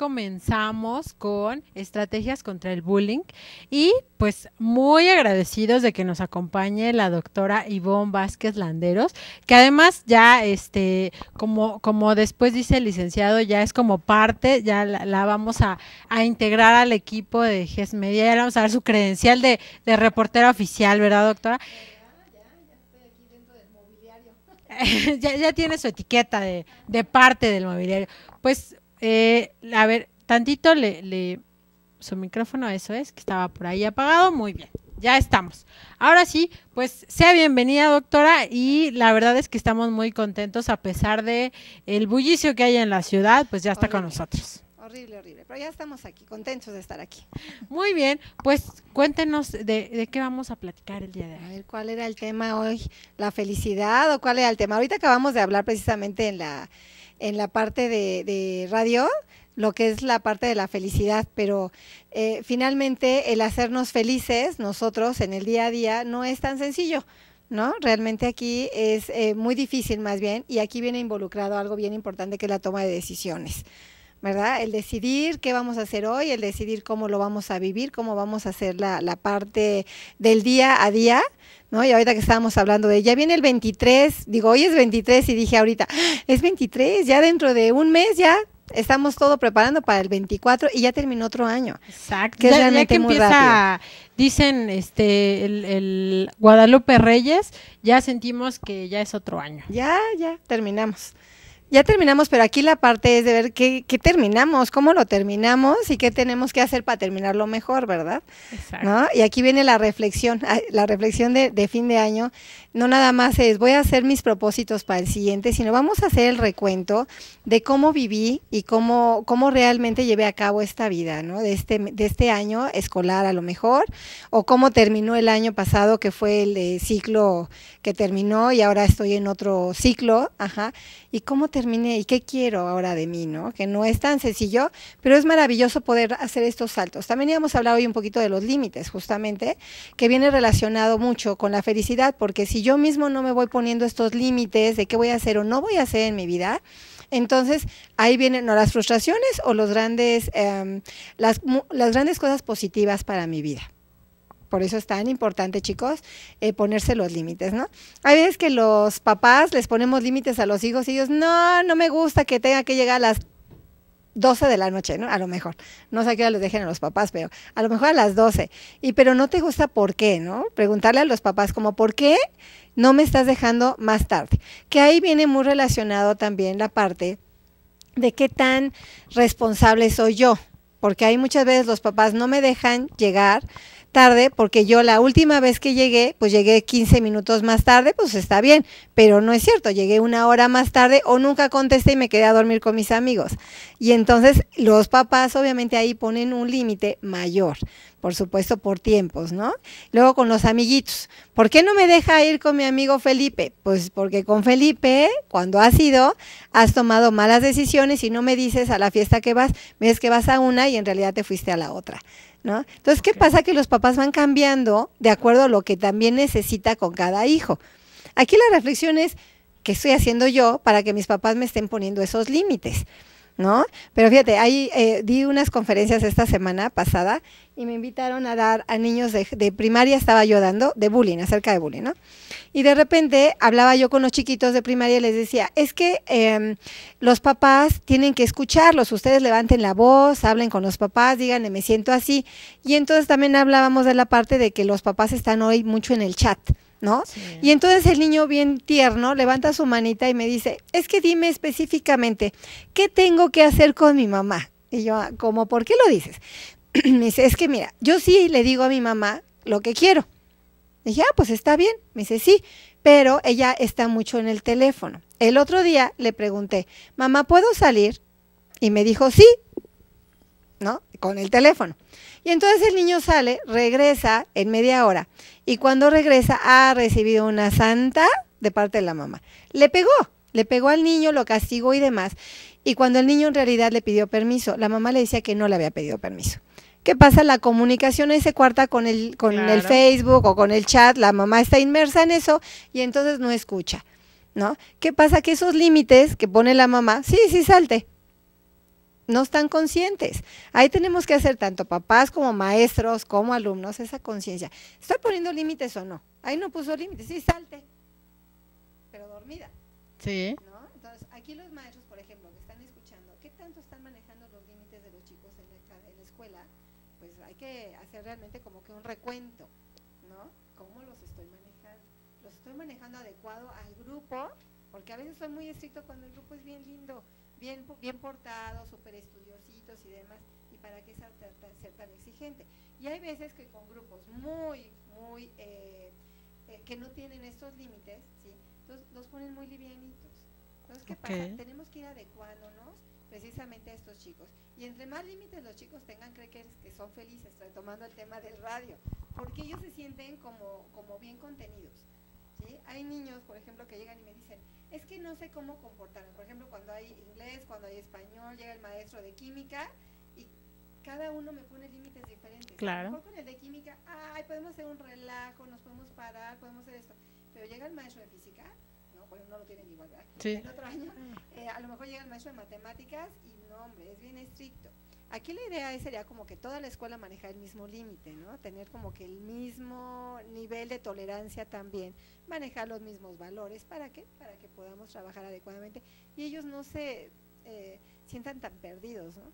comenzamos con estrategias contra el bullying y pues muy agradecidos de que nos acompañe la doctora Ivonne Vázquez Landeros, que además ya este, como, como después dice el licenciado, ya es como parte, ya la, vamos a, integrar al equipo de GES Media, ya le vamos a dar su credencial de, reportera oficial, ¿verdad doctora? ya, ya tiene su etiqueta de, de, parte del mobiliario. Pues eh, a ver, tantito le, Su micrófono, eso es, que estaba por ahí apagado. Muy bien, ya estamos. Ahora sí, pues sea bienvenida, doctora, y la verdad es que estamos muy contentos a pesar de el bullicio que hay en la ciudad, pues ya está con nosotros horrible, horrible. Pero ya estamos aquí, contentos de estar aquí. Muy bien, pues cuéntenos de, qué vamos a platicar el día de hoy. A ver, ¿cuál era el tema hoy? ¿La felicidad o cuál era el tema? Ahorita acabamos de hablar precisamente en la, en la parte de, radio lo que es la parte de la felicidad, pero eh, finalmente el hacernos felices nosotros en el día a día no es tan sencillo. ¿no? Realmente aquí es eh, muy difícil más bien y aquí viene involucrado algo bien importante que es la toma de decisiones. ¿verdad? El decidir qué vamos a hacer hoy, el decidir cómo lo vamos a vivir, cómo vamos a hacer la, la parte del día a día, ¿no? Y ahorita que estábamos hablando de, ya viene el 23, digo, hoy es 23 y dije ahorita, ah, es 23, ya dentro de un mes ya estamos todo preparando para el 24 y ya terminó otro año. Exacto. ya, que empieza, dicen este el, el Guadalupe Reyes, ya sentimos que ya es otro año. Ya, ya terminamos. Ya terminamos, pero aquí la parte es de ver qué, terminamos, cómo lo terminamos y qué tenemos que hacer para terminarlo mejor, ¿verdad? Exacto. ¿No? Y aquí viene la reflexión, la reflexión de, de, fin de año no nada más es voy a hacer mis propósitos para el siguiente, sino vamos a hacer el recuento de cómo viví y cómo, realmente llevé a cabo esta vida, ¿no? De este, de este año escolar a lo mejor, o cómo terminó el año pasado, que fue el ciclo que terminó y ahora estoy en otro ciclo, ajá, y cómo terminé y qué quiero ahora de mí, ¿no? Que no es tan sencillo, pero es maravilloso poder hacer estos saltos. También íbamos a hablar hoy un poquito de los límites, justamente, que viene relacionado mucho con la felicidad, porque si yo mismo no me voy poniendo estos límites de qué voy a hacer o no voy a hacer en mi vida, entonces, ahí vienen ¿no? las frustraciones o los grandes, em, las, grandes cosas positivas para mi vida. Por eso es tan importante, chicos, eh, ponerse los límites, ¿no? Hay veces que los papás les ponemos límites a los hijos y ellos, no, no me gusta que tenga que llegar a las 12 de la noche, ¿no? A lo mejor. No sé qué hora les dejen a los papás, pero a lo mejor a las 12. Y pero no te gusta por qué, ¿no? Preguntarle a los papás como, ¿por qué no me estás dejando más tarde? Que ahí viene muy relacionado también la parte de qué tan responsable soy yo. Porque hay muchas veces los papás no me dejan llegar tarde, porque yo la última vez que llegué, pues llegué 15 minutos más tarde, pues está bien, pero no es cierto, llegué una hora más tarde o nunca contesté y me quedé a dormir con mis amigos. Y entonces los papás obviamente ahí ponen un límite mayor, por supuesto por tiempos, ¿no? Luego con los amiguitos, ¿por qué no me deja ir con mi amigo Felipe? Pues porque con Felipe, cuando has ido, has tomado malas decisiones y no me dices a la fiesta que vas, me ves que vas a una y en realidad te fuiste a la otra. ¿no? Entonces, ¿qué pasa? Que los papás van cambiando de acuerdo a lo que también necesita con cada hijo. Aquí la reflexión es, ¿qué estoy haciendo yo para que mis papás me estén poniendo esos límites? ¿No? Pero fíjate, ahí eh, di unas conferencias esta semana pasada y me invitaron a dar a niños de, de primaria, estaba yo dando, de bullying, acerca de bullying, ¿no? Y de repente hablaba yo con los chiquitos de primaria y les decía, es que em, los papás tienen que escucharlos, ustedes levanten la voz, hablen con los papás, díganle, me siento así. Y entonces también hablábamos de la parte de que los papás están hoy mucho en el chat. ¿no? Y entonces el niño bien tierno levanta su manita y me dice, es que dime específicamente, ¿qué tengo que hacer con mi mamá? Y yo, ah, como, ¿por qué lo dices? me dice, es que mira, yo sí le digo a mi mamá lo que quiero. Dije, ah, pues está bien. Me dice, sí, pero ella está mucho en el teléfono. El otro día le pregunté, mamá, ¿puedo salir? Y me dijo, sí, ¿no? Con el teléfono. Y entonces el niño sale, regresa en media hora. Y cuando regresa, ha recibido una santa de parte de la mamá. Le pegó, le pegó al niño, lo castigó y demás. Y cuando el niño en realidad le pidió permiso, la mamá le decía que no le había pedido permiso. ¿Qué pasa? La comunicación ese se cuarta con el, con el Facebook o con el chat, la mamá está inmersa en eso y entonces no escucha, ¿no? ¿Qué pasa? Que esos límites que pone la mamá, sí, sí, salte, no están conscientes. Ahí tenemos que hacer tanto papás como maestros, como alumnos, esa conciencia. ¿Estoy poniendo límites o no? Ahí no puso límites, sí, salte, pero dormida. Sí. realmente como que un recuento, ¿no? ¿Cómo los estoy manejando? ¿Los estoy manejando adecuado al grupo? Porque a veces soy muy estricto cuando el grupo es bien lindo, bien, bien portado, súper estudiositos y demás, y para qué ser, tan exigente. Y hay veces que con grupos muy, muy, eh, eh, que no tienen estos límites, los ponen muy livianitos. Entonces, ¿qué Tenemos que ir adecuándonos precisamente a estos chicos. Y entre más límites los chicos tengan, creen que, son felices, tomando el tema del radio, porque ellos se sienten como, bien contenidos. Hay niños, por ejemplo, que llegan y me dicen, es que no sé cómo comportar. Por ejemplo, cuando hay inglés, cuando hay español, llega el maestro de química y cada uno me pone límites diferentes. Claro. con el de química, ay, podemos hacer un relajo, nos podemos parar, podemos hacer esto. Pero llega el maestro de física bueno, pues no lo tienen igual, eh, a lo mejor llega el maestro de matemáticas y no, hombre, es bien estricto. Aquí la idea sería como que toda la escuela maneja el mismo límite, ¿no? Tener como que el mismo nivel de tolerancia también, manejar los mismos valores, ¿para qué? Para que podamos trabajar adecuadamente y ellos no se eh, sientan tan perdidos, ¿no?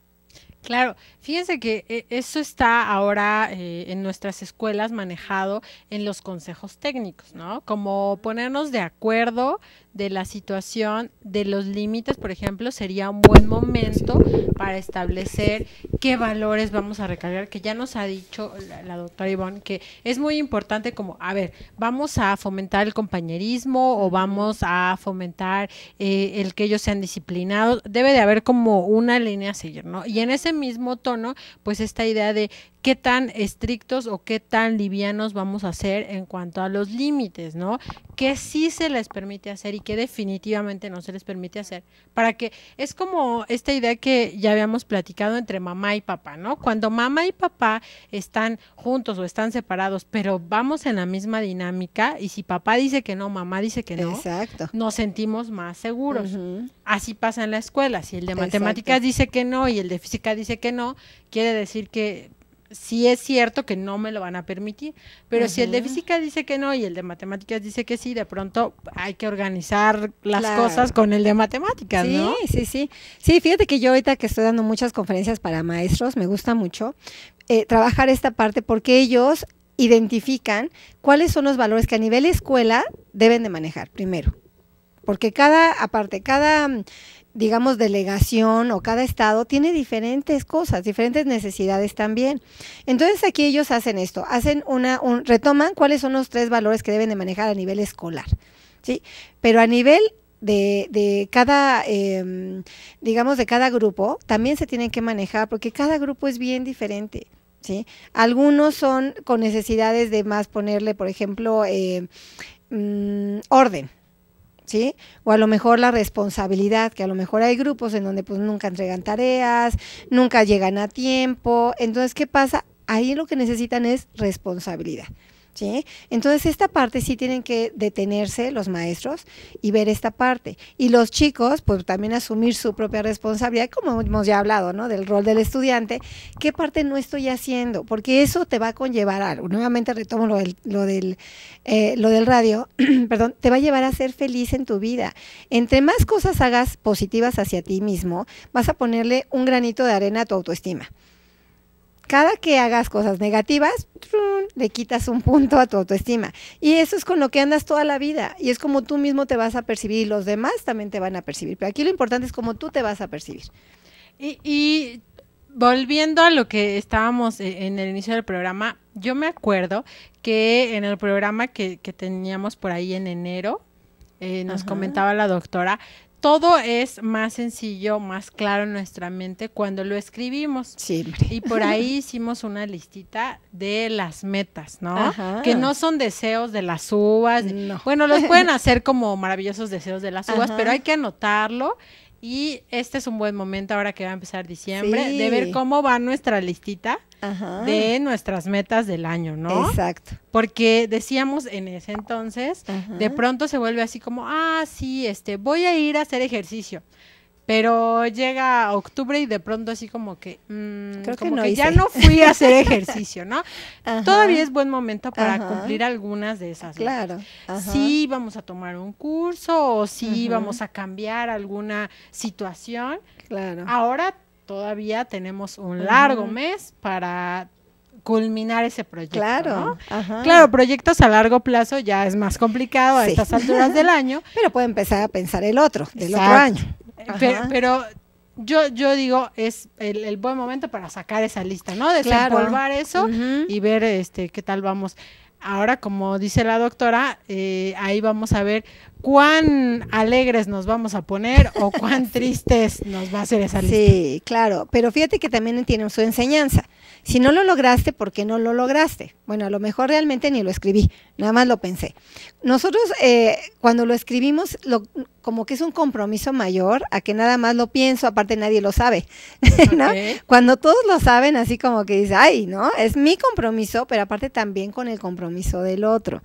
Claro, fíjense que eh, eso está ahora eh, en nuestras escuelas manejado en los consejos técnicos, ¿no? Como ponernos de acuerdo de la situación, de los límites, por ejemplo, sería un buen momento para establecer qué valores vamos a recargar, que ya nos ha dicho la, doctora Ivonne que es muy importante como, a ver, vamos a fomentar el compañerismo o vamos a fomentar eh, el que ellos sean disciplinados, debe de haber como una línea a seguir, ¿no? Y y en ese mismo tono, pues esta idea de qué tan estrictos o qué tan livianos vamos a ser en cuanto a los límites, ¿no? ¿Qué sí se les permite hacer y qué definitivamente no se les permite hacer. Para que es como esta idea que ya habíamos platicado entre mamá y papá, ¿no? Cuando mamá y papá están juntos o están separados, pero vamos en la misma dinámica y si papá dice que no, mamá dice que no, nos sentimos más seguros. Así pasa en la escuela, si el de matemáticas dice que no y el de física dice que no, quiere decir que sí es cierto que no me lo van a permitir, pero si el de física dice que no y el de matemáticas dice que sí, de pronto hay que organizar las cosas con el de matemáticas, ¿no? Sí, sí, sí. Sí, fíjate que yo ahorita que estoy dando muchas conferencias para maestros, me gusta mucho eh, trabajar esta parte porque ellos identifican cuáles son los valores que a nivel escuela deben de manejar primero porque cada, aparte, cada digamos, delegación o cada estado tiene diferentes cosas, diferentes necesidades también. Entonces aquí ellos hacen esto, hacen una, retoman cuáles son los tres valores que deben de manejar a nivel escolar, ¿sí? Pero a nivel de, de cada, em, digamos, de cada grupo, también se tienen que manejar porque cada grupo es bien diferente. ¿Sí? Algunos son con necesidades de más ponerle, por ejemplo, eh, mm, orden, ¿sí? O a lo mejor la responsabilidad, que a lo mejor hay grupos en donde pues nunca entregan tareas, nunca llegan a tiempo. Entonces, ¿qué pasa? Ahí lo que necesitan es responsabilidad. Entonces, esta parte sí tienen que detenerse los maestros y ver esta parte. Y los chicos, pues también asumir su propia responsabilidad, como hemos ya hablado, ¿no? Del rol del estudiante, qué parte no estoy haciendo, porque eso te va a conllevar a, Nuevamente retomo lo del, lo del, eh, lo del radio, perdón, te va a llevar a ser feliz en tu vida. Entre más cosas hagas positivas hacia ti mismo, vas a ponerle un granito de arena a tu autoestima cada que hagas cosas negativas, le quitas un punto a tu autoestima. Y eso es con lo que andas toda la vida. Y es como tú mismo te vas a percibir y los demás también te van a percibir. Pero aquí lo importante es cómo tú te vas a percibir. Y, volviendo a lo que estábamos eh, en el inicio del programa, yo me acuerdo que en el programa que, teníamos por ahí en enero, eh, nos comentaba la doctora todo es más sencillo, más claro en nuestra mente cuando lo escribimos. Y por ahí hicimos una listita de las metas, ¿no? Que no son deseos de las uvas. Bueno, los pueden hacer como maravillosos deseos de las uvas, pero hay que anotarlo y este es un buen momento ahora que va a empezar diciembre de ver cómo va nuestra listita de nuestras metas del año, ¿no? Exacto. Porque decíamos en ese entonces, de pronto se vuelve así como, ah, sí, este, voy a ir a hacer ejercicio pero llega octubre y de pronto así como que, mm, Creo no ya no fui a hacer ejercicio, ¿no? Todavía es buen momento para cumplir algunas de esas. Claro. Si sí vamos a tomar un curso o si sí vamos a cambiar alguna situación. Claro. Ahora todavía tenemos un largo mes para culminar ese proyecto. Claro, claro, proyectos a largo plazo ya es más complicado a estas alturas del año. Pero puede empezar a pensar el otro, el otro año pero, yo, yo digo, es el, buen momento para sacar esa lista, ¿no? Desempolvar eso y ver este qué tal vamos. Ahora, como dice la doctora, eh, ahí vamos a ver cuán alegres nos vamos a poner o cuán tristes nos va a hacer esa lista. Sí, claro, pero fíjate que también tiene su enseñanza. Si no lo lograste, ¿por qué no lo lograste? Bueno, a lo mejor realmente ni lo escribí, nada más lo pensé. Nosotros eh, cuando lo escribimos, lo, como que es un compromiso mayor a que nada más lo pienso, aparte nadie lo sabe. Cuando todos lo saben, así como que dice, ay, ¿no? Es mi compromiso, pero aparte también con el compromiso del otro.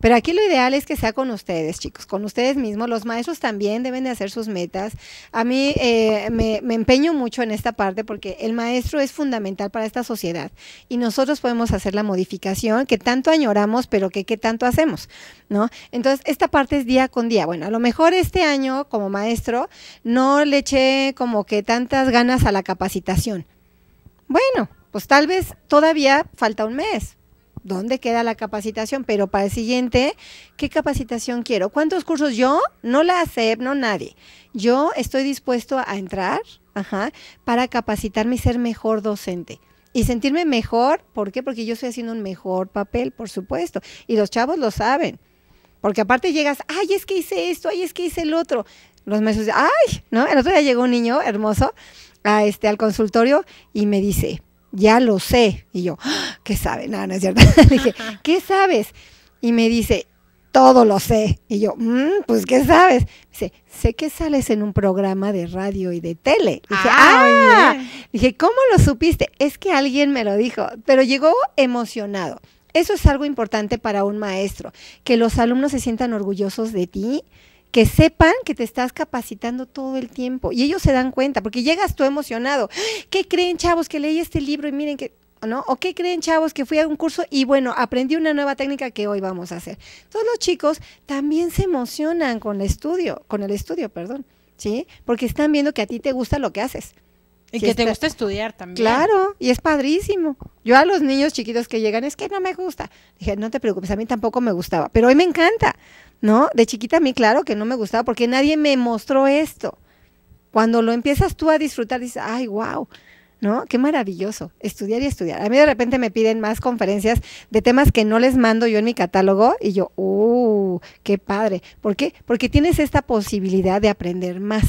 Pero aquí lo ideal es que sea con ustedes, chicos, con ustedes mismos. Los maestros también deben de hacer sus metas. A mí eh, me, empeño mucho en esta parte porque el maestro es fundamental para esta sociedad y nosotros podemos hacer la modificación que tanto añoramos, pero que, qué tanto hacemos, ¿no? Entonces, esta parte es día con día. Bueno, a lo mejor este año como maestro no le eché como que tantas ganas a la capacitación. Bueno, pues tal vez todavía falta un mes, dónde queda la capacitación, pero para el siguiente, ¿qué capacitación quiero? ¿Cuántos cursos yo? No la ACEP, no nadie. Yo estoy dispuesto a entrar ajá, para capacitarme y ser mejor docente. Y sentirme mejor, ¿por qué? Porque yo estoy haciendo un mejor papel, por supuesto. Y los chavos lo saben. Porque aparte llegas, ay, es que hice esto, ay, es que hice el otro. Los maestros, ay, ¿no? El otro día llegó un niño hermoso a este, al consultorio y me dice, ya lo sé. Y yo, ah, ¿qué sabes? No, no es cierto. dije, ¿qué sabes? Y me dice, todo lo sé. Y yo, mm, pues, ¿qué sabes? Dice, sé que sales en un programa de radio y de tele. dije, ah, ah". dije, ¿cómo lo supiste? Es que alguien me lo dijo, pero llegó emocionado. Eso es algo importante para un maestro, que los alumnos se sientan orgullosos de ti, que sepan que te estás capacitando todo el tiempo y ellos se dan cuenta, porque llegas tú emocionado. Ah, ¿Qué creen, chavos, que leí este libro y miren que ¿no? ¿O qué creen, chavos, que fui a un curso y bueno, aprendí una nueva técnica que hoy vamos a hacer? todos los chicos también se emocionan con el estudio, con el estudio, perdón, ¿sí? Porque están viendo que a ti te gusta lo que haces. Y que te gusta estudiar también. Claro, y es padrísimo. Yo a los niños chiquitos que llegan, es que no me gusta. Dije, no te preocupes, a mí tampoco me gustaba, pero hoy me encanta. ¿no? De chiquita a mí, claro que no me gustaba porque nadie me mostró esto. Cuando lo empiezas tú a disfrutar, dices, ay, wow, ¿no? Qué maravilloso, estudiar y estudiar. A mí de repente me piden más conferencias de temas que no les mando yo en mi catálogo y yo, ¡uh, qué padre! ¿Por qué? Porque tienes esta posibilidad de aprender más.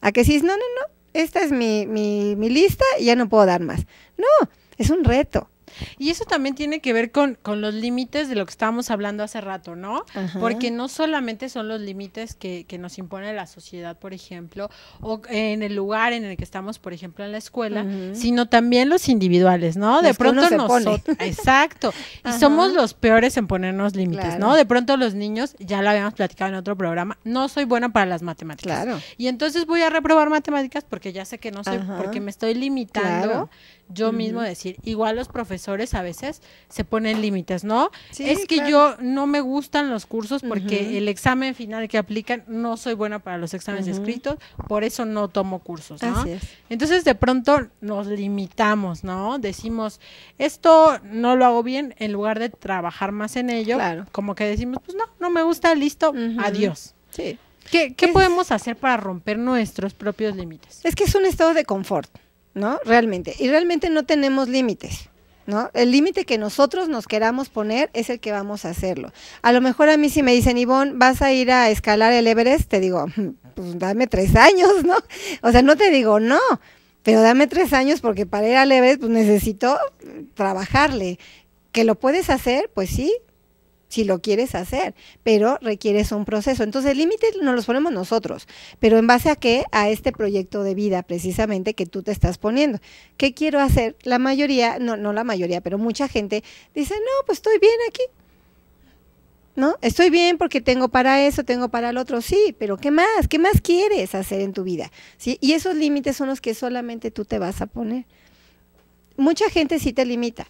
A que si no, no, no, esta es mi, mi, mi lista y ya no puedo dar más. No, es un reto. Y eso también tiene que ver con, los límites de lo que estábamos hablando hace rato, ¿no? Porque no solamente son los límites que, nos impone la sociedad, por ejemplo, o en el lugar en el que estamos, por ejemplo, en la escuela, sino también los individuales, ¿no? de pronto nosotros. Exacto. Y somos los peores en ponernos límites, ¿no? De pronto los niños, ya lo habíamos platicado en otro programa, no soy buena para las matemáticas. Claro. Y entonces voy a reprobar matemáticas porque ya sé que no sé, porque me estoy limitando yo mismo a decir, igual los profesores a veces se ponen límites, ¿no? es que yo no me gustan los cursos porque el examen final que aplican no soy buena para los exámenes escritos, por eso no tomo cursos, ¿no? Entonces de pronto nos limitamos, ¿no? Decimos, esto no lo hago bien, en lugar de trabajar más en ello, como que decimos, pues no, no me gusta, listo, adiós. ¿Qué, podemos hacer para romper nuestros propios límites? Es que es un estado de confort, ¿no? Realmente. Y realmente no tenemos límites. ¿No? El límite que nosotros nos queramos poner es el que vamos a hacerlo. A lo mejor a mí si me dicen, Ivonne, vas a ir a escalar el Everest, te digo, mm, pues dame tres años, ¿no? O sea, no te digo, no, pero dame tres años porque para ir al Everest pues necesito trabajarle. ¿Que lo puedes hacer? Pues sí, si lo quieres hacer, pero requieres un proceso. Entonces, límites nos los ponemos nosotros, pero en base a qué? A este proyecto de vida precisamente que tú te estás poniendo. ¿Qué quiero hacer? La mayoría, no, no la mayoría, pero mucha gente dice, no, pues estoy bien aquí. ¿No? Estoy bien porque tengo para eso, tengo para el otro, sí, pero ¿qué más? ¿Qué más quieres hacer en tu vida? ¿Sí? Y esos límites son los que solamente tú te vas a poner. Mucha gente sí te limita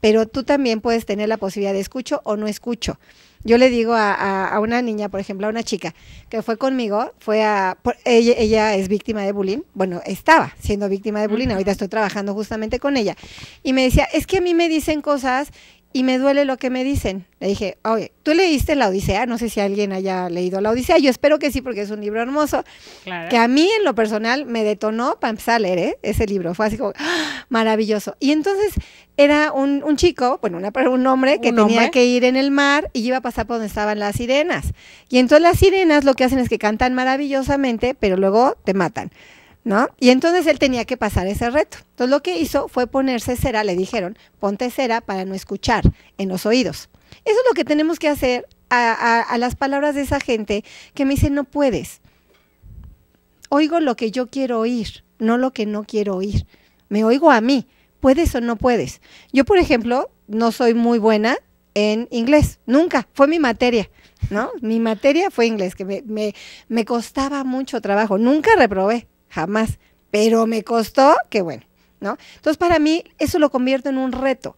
pero tú también puedes tener la posibilidad de escucho o no escucho. Yo le digo a, una niña, por ejemplo, a una chica que fue conmigo, fue a, ella, ella, es víctima de bullying, bueno, estaba siendo víctima de bullying, ahorita estoy trabajando justamente con ella, y me decía, es que a mí me dicen cosas y me duele lo que me dicen. Le dije, oye, tú leíste La Odisea, no sé si alguien haya leído La Odisea, yo espero que sí, porque es un libro hermoso, que a mí en lo personal me detonó para empezar a leer ¿eh? ese libro, fue así como ¡ah! maravilloso. Y entonces era un, un chico, bueno, una, un hombre que tenía que ir en el mar y iba a pasar por donde estaban las sirenas. Y entonces las sirenas lo que hacen es que cantan maravillosamente, pero luego te matan. ¿no? Y entonces él tenía que pasar ese reto. Entonces lo que hizo fue ponerse cera, le dijeron, ponte cera para no escuchar en los oídos. Eso es lo que tenemos que hacer a, las palabras de esa gente que me dice, no puedes. Oigo lo que yo quiero oír, no lo que no quiero oír. Me oigo a mí, puedes o no puedes. Yo, por ejemplo, no soy muy buena en inglés, nunca, fue mi materia, ¿no? Mi materia fue inglés, que me costaba mucho trabajo, nunca reprobé, jamás. Pero me costó, que bueno, ¿no? Entonces para mí eso lo convierto en un reto.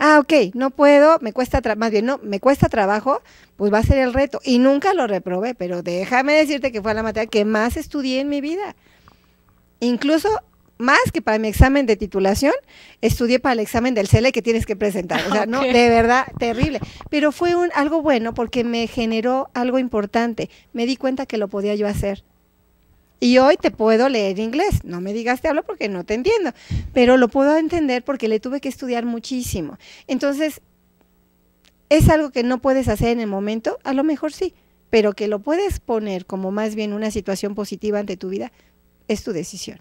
Ah, ok, no puedo, me cuesta, más bien, no, me cuesta trabajo, pues va a ser el reto. Y nunca lo reprobé, pero déjame decirte que fue la materia que más estudié en mi vida. Incluso más que para mi examen de titulación, estudié para el examen del CELE que tienes que presentar. O sea, no, de verdad, terrible. Pero fue algo bueno porque me generó algo importante. Me di cuenta que lo podía yo hacer y hoy te puedo leer inglés. No me digas te hablo porque no te entiendo, pero lo puedo entender porque le tuve que estudiar muchísimo. Entonces, ¿es algo que no puedes hacer en el momento? A lo mejor sí, pero que lo puedes poner como más bien una situación positiva ante tu vida, es tu decisión.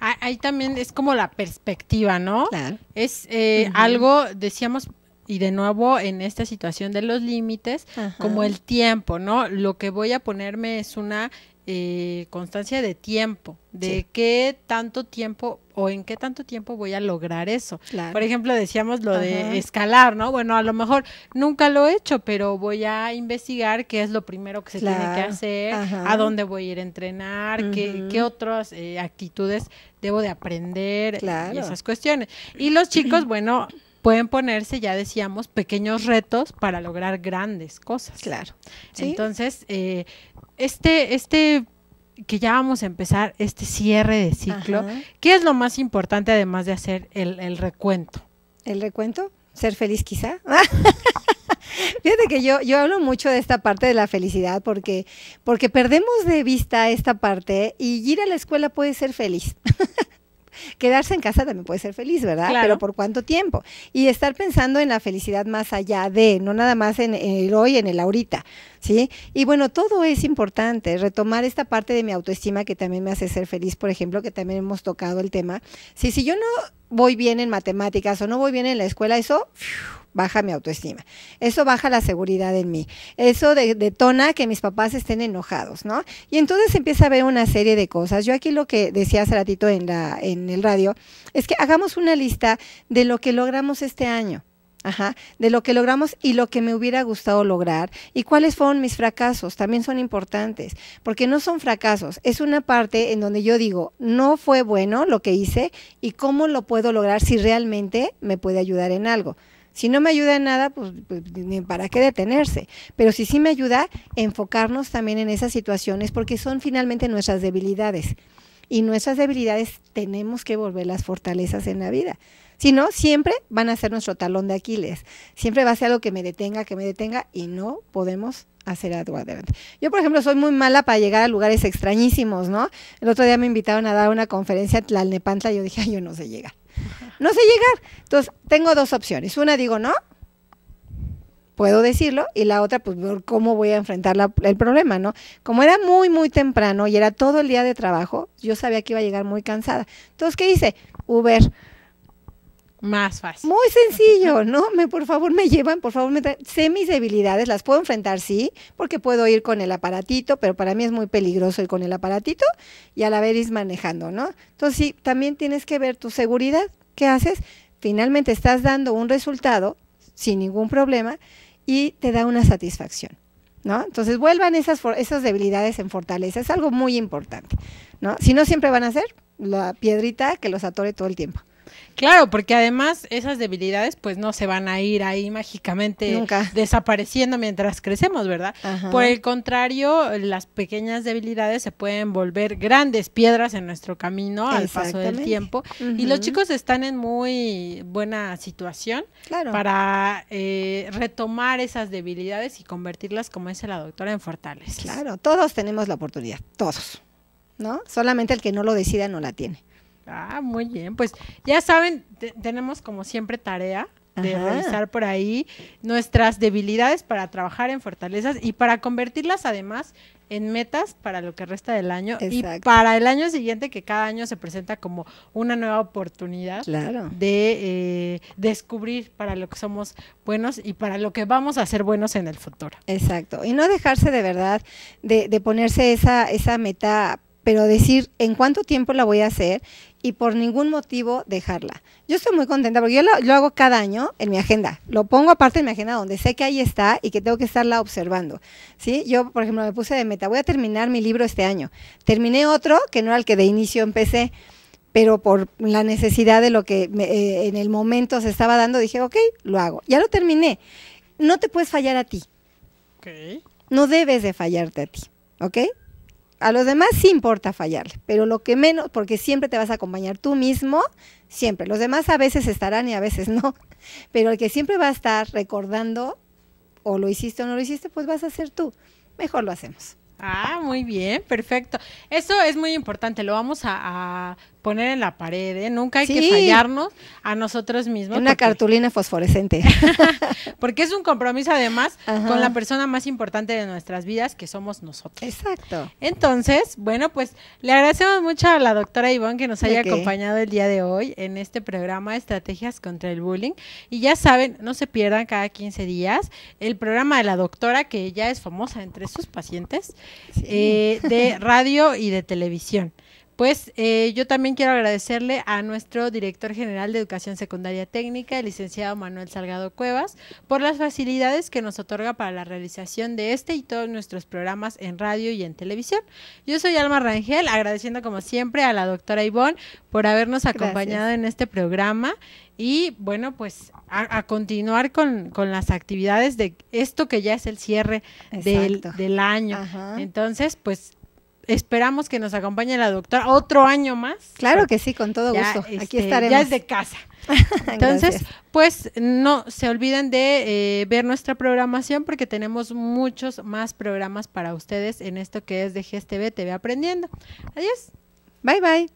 Ah, ahí también es como la perspectiva, ¿no? Es eh, algo, decíamos y de nuevo en esta situación de los límites, como el tiempo, ¿no? Lo que voy a ponerme es una eh, constancia de tiempo, de qué tanto tiempo o en qué tanto tiempo voy a lograr eso. Por ejemplo, decíamos lo de escalar, ¿no? Bueno, a lo mejor nunca lo he hecho, pero voy a investigar qué es lo primero que se tiene que hacer, a dónde voy a ir a entrenar, qué, qué, otras eh, actitudes debo de aprender y esas cuestiones. Y los chicos, bueno, pueden ponerse, ya decíamos, pequeños retos para lograr grandes cosas. Claro. Entonces, eh, este, este que ya vamos a empezar este cierre de ciclo, ¿qué es lo más importante además de hacer el, recuento? ¿El recuento? ¿Ser feliz quizá? Fíjate que yo, yo hablo mucho de esta parte de la felicidad porque, porque perdemos de vista esta parte y ir a la escuela puede ser feliz. Quedarse en casa también puede ser feliz, ¿verdad? Pero ¿por cuánto tiempo? Y estar pensando en la felicidad más allá de, no nada más en, el hoy, en el ahorita, ¿sí? Y bueno, todo es importante, retomar esta parte de mi autoestima que también me hace ser feliz, por ejemplo, que también hemos tocado el tema. Si si yo no voy bien en matemáticas o no voy bien en la escuela, eso baja mi autoestima. Eso baja la seguridad en mí. Eso detona que mis papás estén enojados, ¿no? Y entonces empieza a ver una serie de cosas. Yo aquí lo que decía hace ratito en, la, en el radio es que hagamos una lista de lo que logramos este año. Ajá, de lo que logramos y lo que me hubiera gustado lograr y cuáles fueron mis fracasos, también son importantes, porque no son fracasos, es una parte en donde yo digo, no fue bueno lo que hice y cómo lo puedo lograr si realmente me puede ayudar en algo. Si no me ayuda en nada, pues, pues para qué detenerse. Pero si sí me ayuda, enfocarnos también en esas situaciones porque son finalmente nuestras debilidades. Y nuestras debilidades tenemos que volver las fortalezas en la vida. Si no, siempre van a ser nuestro talón de Aquiles. Siempre va a ser algo que me detenga, que me detenga y no podemos hacer algo adelante. Yo, por ejemplo, soy muy mala para llegar a lugares extrañísimos, ¿no? El otro día me invitaron a dar una conferencia a Tlalnepantla y yo dije, Ay, yo no sé llegar. No sé llegar. Entonces, tengo dos opciones. Una digo, no, puedo decirlo, y la otra, pues cómo voy a enfrentar el problema, ¿no? Como era muy, muy temprano y era todo el día de trabajo, yo sabía que iba a llegar muy cansada. Entonces, ¿qué hice? Uber más fácil. Muy sencillo, ¿no? Me, por favor, me llevan, por favor, me sé mis debilidades, las puedo enfrentar, sí, porque puedo ir con el aparatito, pero para mí es muy peligroso ir con el aparatito y a la vez ir manejando, ¿no? Entonces, sí, también tienes que ver tu seguridad, ¿qué haces? Finalmente estás dando un resultado sin ningún problema y te da una satisfacción. ¿No? Entonces vuelvan esas, esas debilidades en fortaleza, es algo muy importante, ¿no? Si no siempre van a ser la piedrita que los atore todo el tiempo. Claro, porque además esas debilidades pues no se van a ir ahí mágicamente desapareciendo mientras crecemos, ¿verdad? Por el contrario, las pequeñas debilidades se pueden volver grandes piedras en nuestro camino al paso del tiempo. Y los chicos están en muy buena situación para eh, retomar esas debilidades y convertirlas, como dice la doctora, en fortales. Claro, todos tenemos la oportunidad, todos, ¿no? Solamente el que no lo decida no la tiene. Ah, muy bien. Pues ya saben, tenemos como siempre tarea de revisar por ahí nuestras debilidades para trabajar en fortalezas y para convertirlas además en metas para lo que resta del año y para el año siguiente que cada año se presenta como una nueva oportunidad de eh, descubrir para lo que somos buenos y para lo que vamos a ser buenos en el futuro. Exacto, y no dejarse de verdad de, de ponerse esa, esa meta pero decir en cuánto tiempo la voy a hacer y por ningún motivo dejarla. Yo estoy muy contenta porque yo lo, hago cada año en mi agenda. Lo pongo aparte en mi agenda donde sé que ahí está y que tengo que estarla observando. ¿sí? Yo, por ejemplo, me puse de meta, voy a terminar mi libro este año. Terminé otro que no era el que de inicio empecé, pero por la necesidad de lo que eh, en el momento se estaba dando, dije, ok, lo hago. Ya lo terminé. No te puedes fallar a ti. No debes de fallarte a ti. ¿Ok? a los demás sí importa fallarle, pero lo que menos, porque siempre te vas a acompañar tú mismo, siempre. Los demás a veces estarán y a veces no, pero el que siempre va a estar recordando o lo hiciste o no lo hiciste, pues vas a ser tú. Mejor lo hacemos. Ah, muy bien, perfecto. Eso es muy importante, lo vamos a, a poner en la pared, ¿eh? nunca hay que fallarnos a nosotros mismos. Una cartulina fosforescente. porque es un compromiso además con la persona más importante de nuestras vidas, que somos nosotros. Exacto. Entonces, bueno, pues le agradecemos mucho a la doctora Ivonne que nos haya acompañado el día de hoy en este programa Estrategias contra el Bullying. Y ya saben, no se pierdan cada 15 días el programa de la doctora, que ella es famosa entre sus pacientes, eh, de radio y de televisión. Pues eh, yo también quiero agradecerle a nuestro director general de Educación Secundaria Técnica, el licenciado Manuel Salgado Cuevas, por las facilidades que nos otorga para la realización de este y todos nuestros programas en radio y en televisión. Yo soy Alma Rangel, agradeciendo como siempre a la doctora Ivonne por habernos acompañado en este programa y bueno, pues a, continuar con, con, las actividades de esto que ya es el cierre del, año. Entonces, pues esperamos que nos acompañe la doctora otro año más. Claro que sí, con todo gusto. Aquí este, estaremos. Ya es de casa. Entonces, pues no se olviden de eh, ver nuestra programación porque tenemos muchos más programas para ustedes en esto que es de GSTV TV Aprendiendo. Adiós. Bye bye.